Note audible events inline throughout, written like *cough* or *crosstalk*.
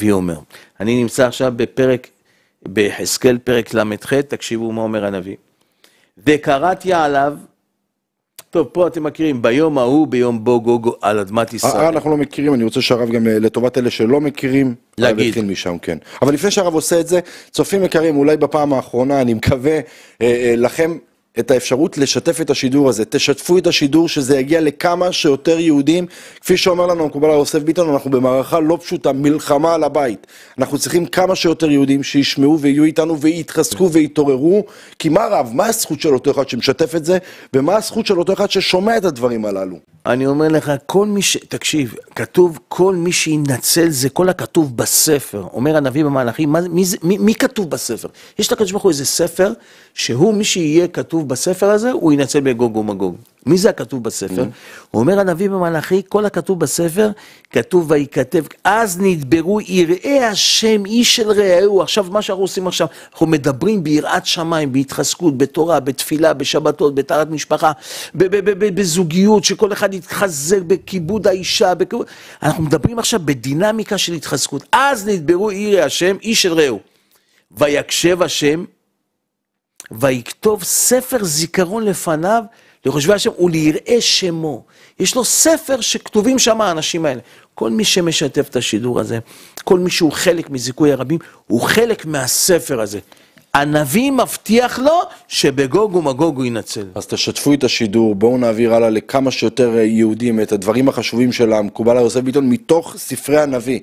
והיא אומר, אני נמצא עכשיו בפרק, בחזקאל פרק ל"ח, תקשיבו מה אומר הנביא. וקראתי עליו, טוב, פה אתם מכירים, ביום ההוא, ביום בו גוגו על אדמת אה, אה, ישראל. אנחנו לא מכירים, אני רוצה שהרב גם אה, לטובת אלה שלא מכירים, להגיד. להתחיל משם, כן. אבל לפני שהרב עושה את זה, צופים יקרים, אולי בפעם האחרונה, אני מקווה, אה, אה, לכם את האפשרות לשתף את השידור הזה. תשתפו את השידור, שזה יגיע לכמה שיותר יהודים. כפי שאומר לנו המקובל הרב יוסף ביטון, אנחנו במערכה לא פשוטה, מלחמה על הבית. אנחנו צריכים כמה שיותר יהודים שישמעו ויהיו איתנו ויתחזקו ויתעוררו, כי מה רב, מה הזכות של אותו אחד שמשתף את זה, ומה הזכות של אותו אחד ששומע את הדברים הללו? אני אומר לך, כל מי ש... תקשיב, כתוב, כל מי שינצל זה כל הכתוב בספר. אומר הנביא במהלכים, מה, מי, מי, מי כתוב בספר? יש לקדוש ברוך הוא איזה ספר, שהוא מי שיהיה כתוב בספר הזה, הוא ינצל בגוג ומגוג. מי זה הכתוב בספר? Mm-hmm. הוא אומר הנביא במלאכי, כל הכתוב בספר, כתוב ויכתב, אז נדברו יראי השם איש אל רעהו. עכשיו, מה שאנחנו עושים עכשיו, אנחנו מדברים ביראת שמיים, בהתחזקות, בתורה, בתפילה, בשבתות, בטהרת משפחה, בזוגיות, שכל אחד יתחזק בכיבוד האישה. בכיבוד... אנחנו מדברים עכשיו בדינמיקה של התחזקות. אז נדברו יראי השם איש אל רעהו. ויקשב השם ויכתוב ספר זיכרון לפניו לחושבי השם וליראה שמו. יש לו ספר שכתובים שם האנשים האלה. כל מי שמשתף את השידור הזה, כל מי שהוא חלק מזיכוי הרבים, הוא חלק מהספר הזה. הנביא מבטיח לו שבגוג ומגוג הוא ינצל. אז תשתפו את השידור, בואו נעביר הלאה לכמה שיותר אה, יהודים את הדברים החשובים של המקובל היוסף ביטון מתוך ספרי הנביא.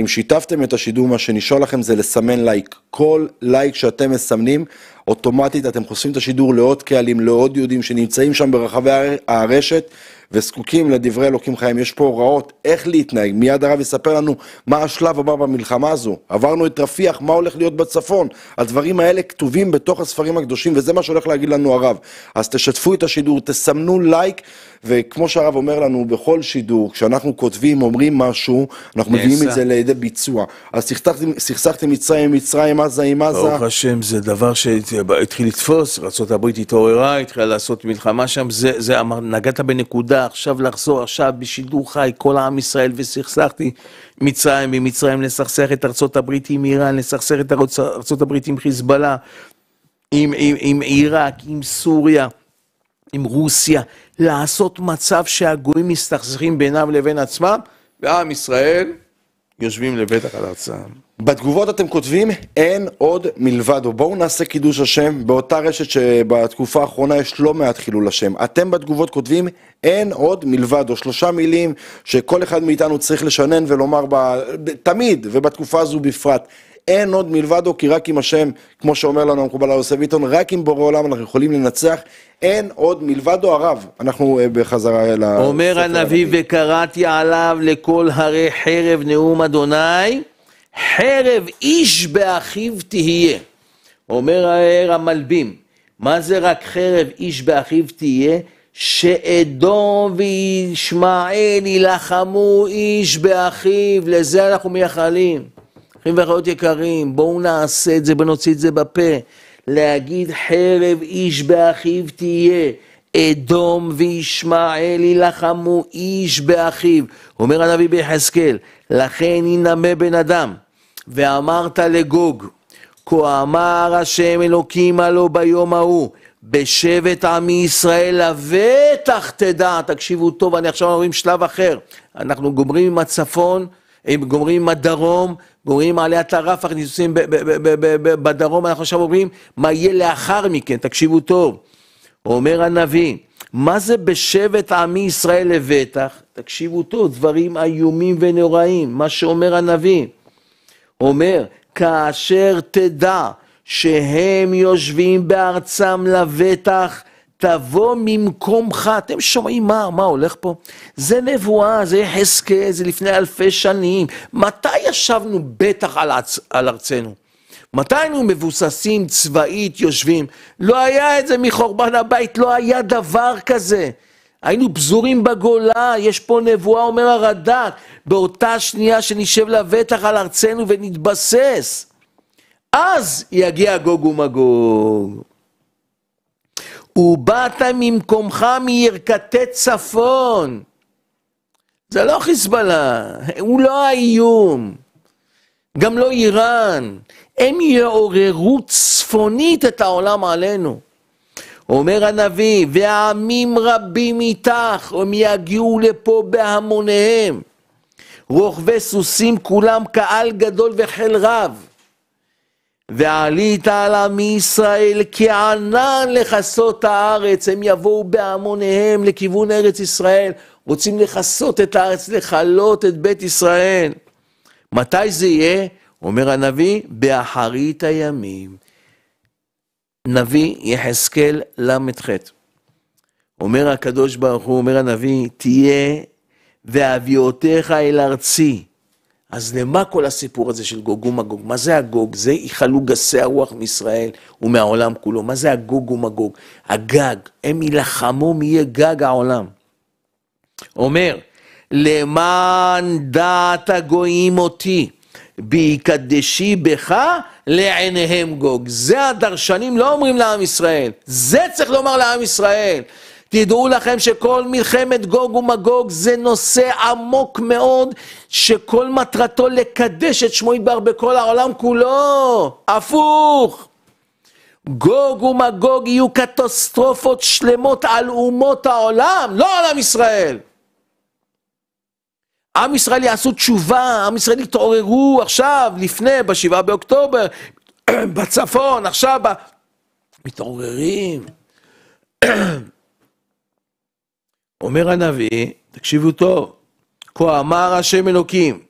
אם שיתפתם את השידור, מה שנשאר לכם זה לסמן לייק. כל לייק שאתם מסמנים, אוטומטית אתם חושפים את השידור לעוד קהלים, לעוד יהודים שנמצאים שם ברחבי הרשת, וזקוקים לדברי אלוקים חיים. יש פה הוראות איך להתנהג. מיד הרב יספר לנו מה השלב הבא במלחמה הזו. עברנו את רפיח, מה הולך להיות בצפון. הדברים האלה כתובים בתוך הספרים הקדושים, וזה מה שהולך להגיד לנו הרב. אז תשתפו את השידור, תסמנו לייק, וכמו שהרב אומר לנו בכל שידור, כשאנחנו כותבים, אומרים משהו, אנחנו מביאים את זה לידי ביצוע. אז סכסכתם מצרים, מצרים, עזה עם עזה. ברוך השם, זה דבר שהתחיל לתפוס, ארה"ב התעוררה, התחילה לעשות מלחמה שם, זה, זה אמר, נגעת בנקודה. יהודה, עכשיו לחזור עכשיו בשידור חי, כל עם ישראל, וסכסכתי מצרים, ממצרים לסכסך את ארצות הברית עם איראן, לסכסך את ארצות הברית עם חיזבאללה, עם, עם, עם עיראק, עם סוריה, עם רוסיה, לעשות מצב שהגויים מסתכסכים בינם לבין עצמם, ועם ישראל יושבים לבטח על ארצם. בתגובות אתם כותבים, אין עוד מלבדו. בואו נעשה קידוש השם באותה רשת שבתקופה האחרונה יש לא מעט חילול השם. אתם בתגובות כותבים, אין עוד מלבדו. שלושה מילים שכל אחד מאיתנו צריך לשנן ולומר ב... תמיד, ובתקופה הזו בפרט. אין עוד מלבדו, כי רק עם השם, כמו שאומר לנו המקובל הרב יוסף ביטון, רק עם בורא עולם אנחנו יכולים לנצח, אין עוד מלבדו הרב. אנחנו אה, בחזרה אל ל... אומר הנביא, הנביא, וקראתי עליו לכל הרי חרב נאום אדוני, חרב איש באחיו תהיה. אומר הער המלבים, מה זה רק חרב איש באחיו תהיה? שאדום וישמעאל יילחמו איש באחיו, לזה אנחנו מייחלים. אחים ואחיות יקרים, בואו נעשה את זה ונוציא את זה בפה. להגיד חרב איש באחיו תהיה. אדום וישמעאל יילחמו איש באחיו. אומר הנביא ביחזקאל, לכן ינמה בן אדם, ואמרת לגוג, כה אמר השם אלוקים הלא ביום ההוא, בשבט עמי ישראל לבטח תדע, תקשיבו טוב, אני עכשיו אומרים שלב אחר, אנחנו גומרים עם הצפון, הם גומרים עם הדרום, גומרים עליה את הרף, הניסוסים בדרום, אנחנו עכשיו אומרים, מה יהיה לאחר מכן, תקשיבו טוב. אומר הנביא, מה זה בשבט עמי ישראל לבטח? תקשיבו טוב, דברים איומים ונוראים, מה שאומר הנביא. אומר, כאשר תדע שהם יושבים בארצם לבטח, תבוא ממקומך. אתם שומעים מה, מה הולך פה? זה נבואה, זה יחזקאל, זה לפני אלפי שנים. מתי ישבנו בטח על, עצ... על ארצנו? מתי היינו מבוססים צבאית, יושבים? לא היה את זה מחורבן הבית, לא היה דבר כזה. היינו פזורים בגולה, יש פה נבואה, אומר הרד"ק, באותה שנייה שנשב לבטח על ארצנו ונתבסס. אז יגיע גוג ומגוג. ובאת ממקומך מירכתי צפון. זה לא חיזבאללה, הוא לא האיום, גם לא איראן. הם יעוררו צפונית את העולם עלינו. אומר הנביא, והעמים רבים איתך, הם יגיעו לפה בהמוניהם. רוכבי סוסים כולם קהל גדול וחיל רב. ועלית על עמי ישראל כענן לכסות הארץ, הם יבואו בהמוניהם לכיוון ארץ ישראל, רוצים לכסות את הארץ, לכלות את בית ישראל. מתי זה יהיה? אומר הנביא, באחרית הימים. נביא יחזקאל ל"ח. אומר הקדוש ברוך הוא, אומר הנביא, תהיה ואביאותיך אל ארצי. אז למה כל הסיפור הזה של גוג ומגוג? מה זה הגוג? זה יכלו גסי הרוח מישראל ומהעולם כולו. מה זה הגוג ומגוג? הגג, הם יילחמו מי יהיה גג העולם. אומר, למען דעת הגויים אותי, ביקדשי בך לעיניהם גוג. זה הדרשנים לא אומרים לעם ישראל, זה צריך לומר לעם ישראל. תדעו לכם שכל מלחמת גוג ומגוג זה נושא עמוק מאוד, שכל מטרתו לקדש את שמו ידבר בכל העולם כולו. הפוך. גוג ומגוג יהיו קטוסטרופות שלמות על אומות העולם, לא על עם ישראל. עם ישראל יעשו תשובה, עם ישראל יתעוררו עכשיו, לפני, בשבעה באוקטובר, *clears throat* בצפון, עכשיו, ב... מתעוררים. *clears throat* אומר הנביא, תקשיבו טוב, כה אמר השם אלוקים,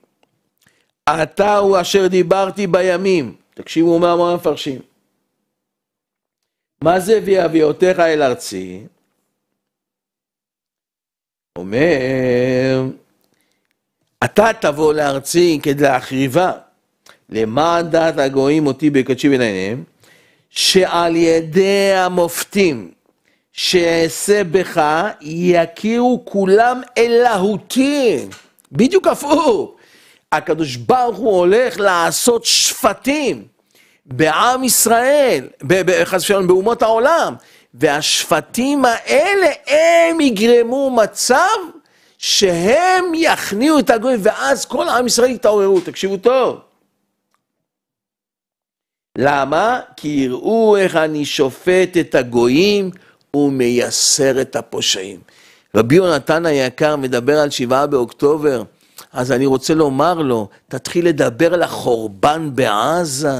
אתה הוא אשר דיברתי בימים. תקשיבו מה אמר המפרשים. מה זה ויביאותיך אל ארצי? אומר, אתה תבוא לארצי כדי להחריבה, למען דעת הגויים אותי בקדשי ביניהם, שעל ידי המופתים שאעשה בך, יכירו כולם אלהותי. בדיוק הפוך. הקדוש ברוך הוא הולך לעשות שפטים בעם ישראל, חס ושלום, באומות העולם. והשפטים האלה, הם יגרמו מצב שהם יכניעו את הגויים, ואז כל עם ישראל יתעוררו. תקשיבו טוב. למה? כי יראו איך אני שופט את הגויים. הוא מייסר את הפושעים. רבי יונתן היקר מדבר על שבעה באוקטובר, אז אני רוצה לומר לו, תתחיל לדבר על החורבן בעזה,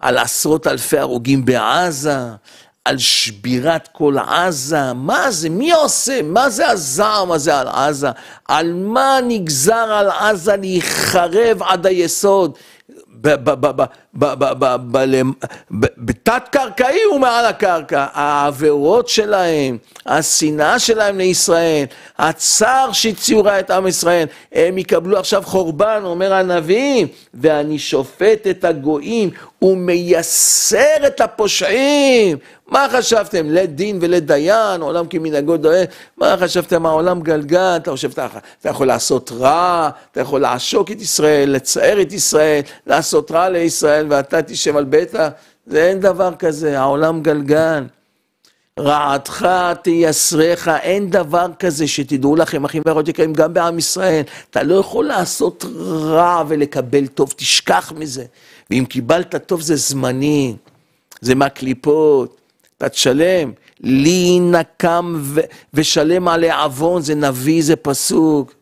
על עשרות אלפי הרוגים בעזה, על שבירת כל עזה, מה זה, מי עושה, מה זה הזעם הזה על עזה, על מה נגזר על עזה להיחרב עד היסוד. בתת-קרקעי הוא מעל הקרקע. העבירות שלהם, השנאה שלהם לישראל, הצער שהיא ציורה את עם ישראל, הם יקבלו עכשיו חורבן, אומר הנביא, ואני שופט את הגויים ומייסר את הפושעים. מה חשבתם, לדין ולדיין, עולם כמנהגו דואג? מה חשבתם, העולם גלגל? אתה חושב, אתה, אתה יכול לעשות רע, אתה יכול לעשוק את ישראל, לצער את ישראל, לעשות רע לישראל. ישראל ואתה תשב על בית ה... זה אין דבר כזה, העולם גלגל. רעתך תייסריך, אין דבר כזה שתדעו לכם, אחים ואחיות יקרים, גם בעם ישראל. אתה לא יכול לעשות רע ולקבל טוב, תשכח מזה. ואם קיבלת טוב זה זמני, זה מהקליפות, אתה תשלם. לי נקם ו- ושלם עלי עוון, זה נביא, זה פסוק.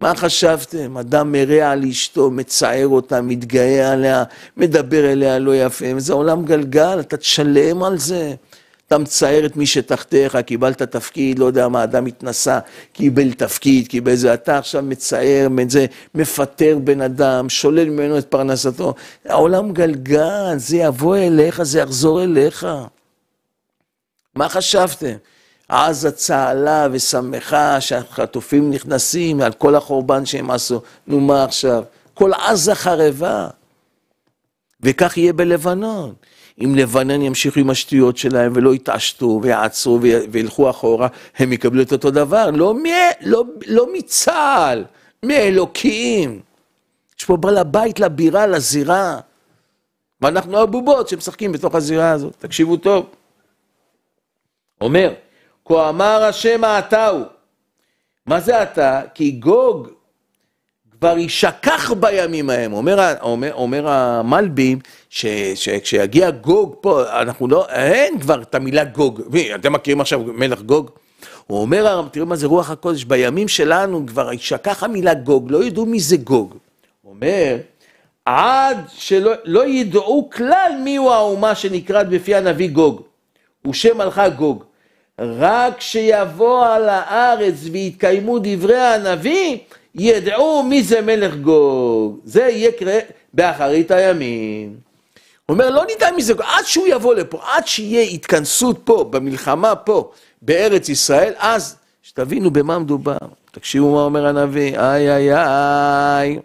מה חשבתם? אדם מרע על אשתו, מצער אותה, מתגאה עליה, מדבר אליה לא יפה. זה עולם גלגל, אתה תשלם על זה. אתה מצער את מי שתחתיך, קיבלת תפקיד, לא יודע מה, אדם התנסה, קיבל תפקיד, קיבל זה, אתה עכשיו מצער את זה, מפטר בן אדם, שולל ממנו את פרנסתו. העולם גלגל, זה יבוא אליך, זה יחזור אליך. מה חשבתם? עזה צהלה ושמחה שהחטופים נכנסים על כל החורבן שהם עשו, נו מה עכשיו? כל עזה חרבה. וכך יהיה בלבנון. אם לבנון ימשיכו עם השטויות שלהם ולא יתעשתו ויעצרו וילכו אחורה, הם יקבלו את אותו דבר. לא, מ... לא, לא מצה"ל, מאלוקים. יש פה בעל הבית לבירה, לזירה. ואנחנו הבובות שמשחקים בתוך הזירה הזאת. תקשיבו טוב. אומר, כה אמר השם האתה הוא. מה זה אתה? כי גוג כבר יישכח בימים ההם. אומר, אומר, אומר המלבים, שכשיגיע גוג פה, אנחנו לא, אין כבר את המילה גוג. מי, אתם מכירים עכשיו מלך גוג? הוא אומר, תראו מה זה רוח הקודש, בימים שלנו כבר יישכח המילה גוג, לא ידעו מי זה גוג. הוא אומר, עד שלא לא ידעו כלל מיהו האומה שנקראת בפי הנביא גוג, הוא שם מלכה גוג. רק כשיבוא על הארץ ויתקיימו דברי הנביא, ידעו מי זה מלך גוג. זה יקרה באחרית הימים. הוא אומר, לא נדע מי זה גוג, עד שהוא יבוא לפה, עד שיהיה התכנסות פה, במלחמה פה, בארץ ישראל, אז שתבינו במה מדובר. תקשיבו מה אומר הנביא, איי איי איי.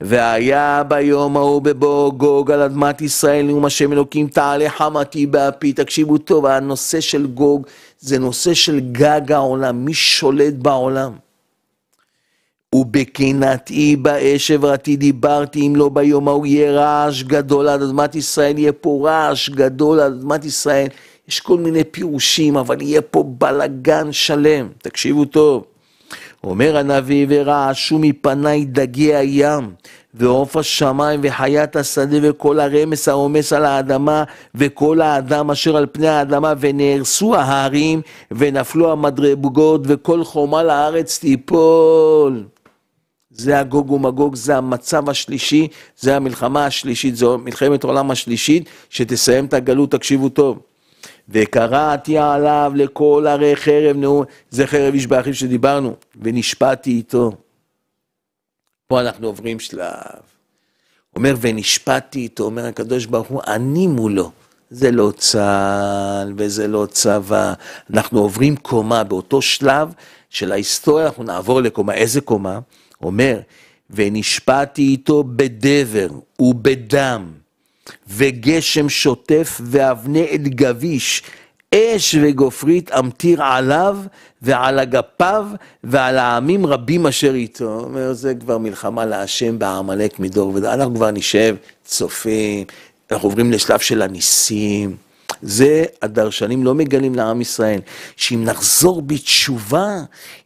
והיה ביום ההוא בבוא גוג על אדמת ישראל, נאום השם אלוקים תעלה חמתי באפי. תקשיבו טוב, הנושא של גוג זה נושא של גג העולם, מי שולט בעולם. ובקנאתי באש עברתי דיברתי, אם לא ביום ההוא יהיה רעש גדול על אדמת ישראל, יהיה פה רעש גדול על אדמת ישראל. יש כל מיני פירושים, אבל יהיה פה בלגן שלם. תקשיבו טוב. אומר הנביא, ורעשו מפניי דגי הים, ועוף השמיים, וחיית השדה, וכל הרמס העומס על האדמה, וכל האדם אשר על פני האדמה, ונהרסו ההרים, ונפלו המדרגות, וכל חומה לארץ תיפול. זה הגוג ומגוג, זה המצב השלישי, זה המלחמה השלישית, זו מלחמת העולם השלישית, שתסיים את הגלות, תקשיבו טוב. וקראתי עליו לכל הרי חרב נאום, זה חרב איש באחיו שדיברנו, ונשפטתי איתו. פה אנחנו עוברים שלב. אומר, ונשפטתי איתו, אומר הקדוש ברוך הוא, אני מולו. זה לא צה"ל וזה לא צבא. אנחנו עוברים קומה, באותו שלב של ההיסטוריה אנחנו נעבור לקומה. איזה קומה? אומר, ונשפטתי איתו בדבר ובדם וגשם שוטף ואבני אל גביש, אש וגופרית אמתיר עליו ועל אגפיו ועל העמים רבים אשר איתו. אומר, זה כבר מלחמה להשם בעמלק מדור ודור. אנחנו כבר נשב צופים, אנחנו עוברים לשלב של הניסים. זה הדרשנים לא מגלים לעם ישראל, שאם נחזור בתשובה,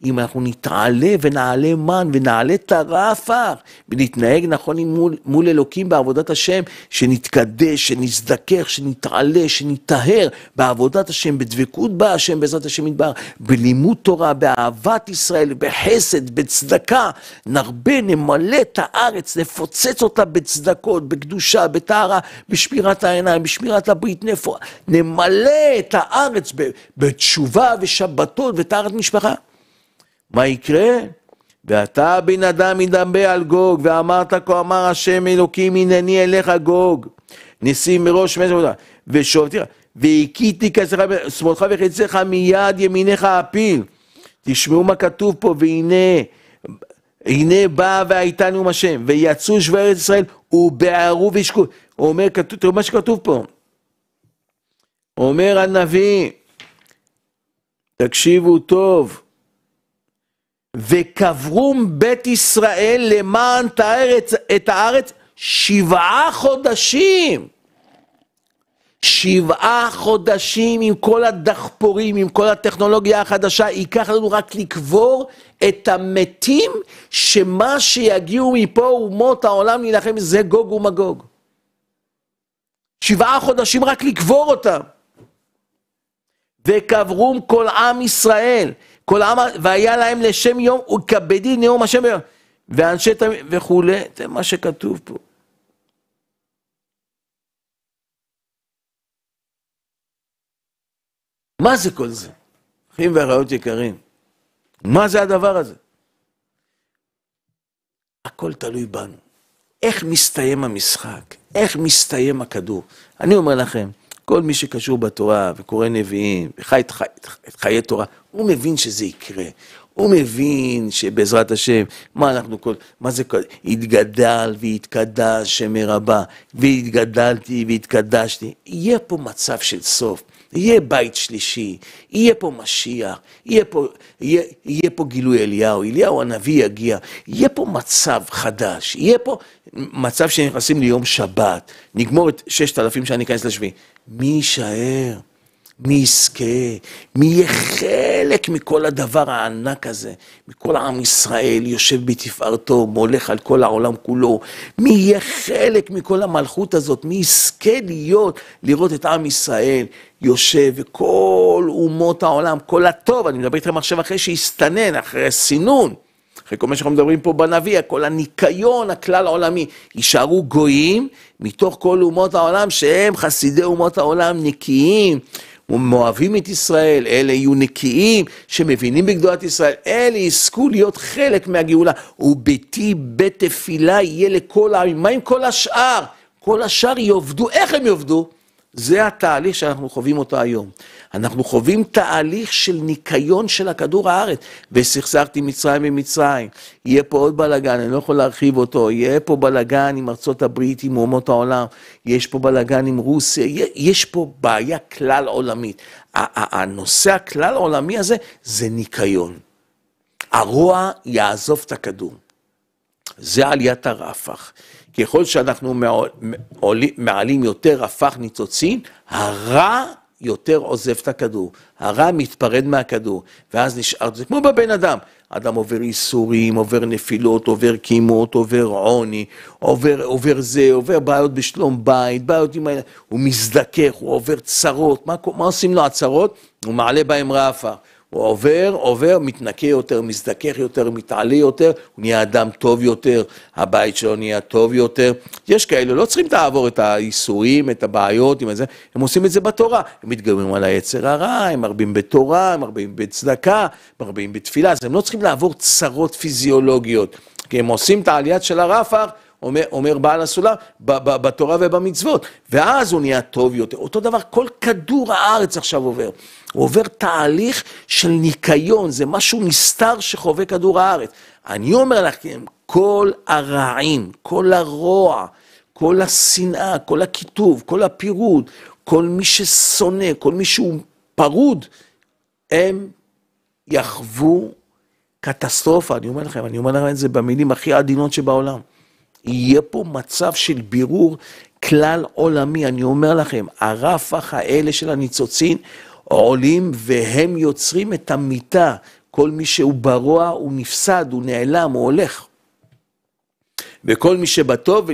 אם אנחנו נתעלה ונעלה מן ונעלה את הרעפר, ונתנהג נכון מול, מול אלוקים בעבודת השם, שנתקדש, שנזדכך, שנתעלה, שנטהר בעבודת השם, בדבקות בה בעזרת השם ידבר, בלימוד תורה, באהבת ישראל, בחסד, בצדקה, נרבה, נמלא את הארץ, נפוצץ אותה בצדקות, בקדושה, בטהרה, בשמירת העיניים, בשמירת הברית, נפוצץ. נמלא את הארץ בתשובה ושבתות וטהרת משפחה. מה יקרה? ואתה בן אדם ידבה על גוג, ואמרת כה אמר השם אלוקים הנני אליך גוג, נשיא מראש מלך עבודה, ושוב תראה, והכיתי כסך שמאלך וחציך מיד ימיניך אפיל. תשמעו מה כתוב פה, והנה, הנה באה והייתה נאום השם, ויצאו שברי ארץ ישראל, ובערו וישקו. הוא אומר, תראו מה שכתוב פה. אומר הנביא, תקשיבו טוב, וקברום בית ישראל למען תארץ, את הארץ שבעה חודשים. שבעה חודשים עם כל הדחפורים, עם כל הטכנולוגיה החדשה, ייקח לנו רק לקבור את המתים, שמה שיגיעו מפה אומות העולם להילחם זה גוג ומגוג. שבעה חודשים רק לקבור אותם. וקברום כל עם ישראל, כל עם, והיה להם לשם יום, וכבדי נאום השם ביום, ואנשי תמיד, וכולי, זה מה שכתוב פה. מה זה כל זה? אחים ואחיות יקרים, מה זה הדבר הזה? הכל תלוי בנו. איך מסתיים המשחק? איך מסתיים הכדור? אני אומר לכם, כל מי שקשור בתורה וקורא נביאים וחי את, חי, את חיי תורה, הוא מבין שזה יקרה. הוא מבין שבעזרת השם, מה אנחנו כל... מה זה כל... התגדל והתקדש שמי רבה, והתגדלתי והתקדשתי. יהיה פה מצב של סוף. יהיה בית שלישי, יהיה פה משיח, יהיה פה, יהיה, יהיה פה גילוי אליהו, אליהו הנביא יגיע, יהיה פה מצב חדש, יהיה פה מצב שנכנסים ליום שבת, נגמור את ששת אלפים שאני אכנס לשביעי. מי יישאר? מי יזכה, מי יהיה חלק מכל הדבר הענק הזה, מכל עם ישראל יושב בתפארתו, מולך על כל העולם כולו, מי יהיה חלק מכל המלכות הזאת, מי יזכה להיות, לראות את עם ישראל יושב, וכל אומות העולם, כל הטוב, אני מדבר איתכם עכשיו אחרי שהסתנן, אחרי הסינון, אחרי כל מה שאנחנו מדברים פה בנביא, כל הניקיון הכלל העולמי, יישארו גויים מתוך כל אומות העולם, שהם חסידי אומות העולם נקיים. אוהבים את ישראל, אלה יהיו נקיים, שמבינים בגדולת ישראל, אלה יזכו להיות חלק מהגאולה. וביתי בית תפילה יהיה לכל העמים. מה עם כל השאר? כל השאר יאבדו, איך הם יאבדו? זה התהליך שאנחנו חווים אותו היום. אנחנו חווים תהליך של ניקיון של הכדור הארץ. וסכסכתי מצרים ומצרים, יהיה פה עוד בלאגן, אני לא יכול להרחיב אותו, יהיה פה בלאגן עם ארצות הברית, עם אומות העולם, יש פה בלאגן עם רוסיה, יש פה בעיה כלל עולמית. הנושא הכלל עולמי הזה זה ניקיון. הרוע יעזוב את הכדור. זה עליית הרפח. ככל שאנחנו מעלים יותר רפח ניצוצין, הרע יותר עוזב את הכדור, הרע מתפרד מהכדור, ואז נשאר, זה כמו בבן אדם, אדם עובר איסורים, עובר נפילות, עובר קימות, עובר עוני, עובר, עובר זה, עובר בעיות בשלום בית, בעיות עם ה... הוא מזדכך, הוא עובר צרות, מה, מה עושים לו הצרות? הוא מעלה בהם רעפה. הוא עובר, עובר, מתנקה יותר, מזדכך יותר, מתעלה יותר, הוא נהיה אדם טוב יותר, הבית שלו נהיה טוב יותר. יש כאלה, לא צריכים לעבור את האיסורים, את הבעיות, עם זה, הם עושים את זה בתורה. הם מתגברים על היצר הרע, הם מרבים בתורה, הם מרבים בצדקה, מרבים בתפילה, אז הם לא צריכים לעבור צרות פיזיולוגיות. כי הם עושים את העליית של הרפח, אומר, אומר בעל הסולם, בתורה ובמצוות, ואז הוא נהיה טוב יותר. אותו דבר, כל כדור הארץ עכשיו עובר. הוא עובר תהליך של ניקיון, זה משהו נסתר שחווה כדור הארץ. אני אומר לכם, כל הרעים, כל הרוע, כל השנאה, כל הקיטוב, כל הפירוד, כל מי ששונא, כל מי שהוא פרוד, הם יחוו קטסטרופה, אני אומר לכם, אני אומר לכם את זה במילים הכי עדינות שבעולם. יהיה פה מצב של בירור כלל עולמי, אני אומר לכם, הרפח האלה של הניצוצין עולים והם יוצרים את המיטה. כל מי שהוא ברוע הוא נפסד, הוא נעלם, הוא הולך. וכל מי שבטוב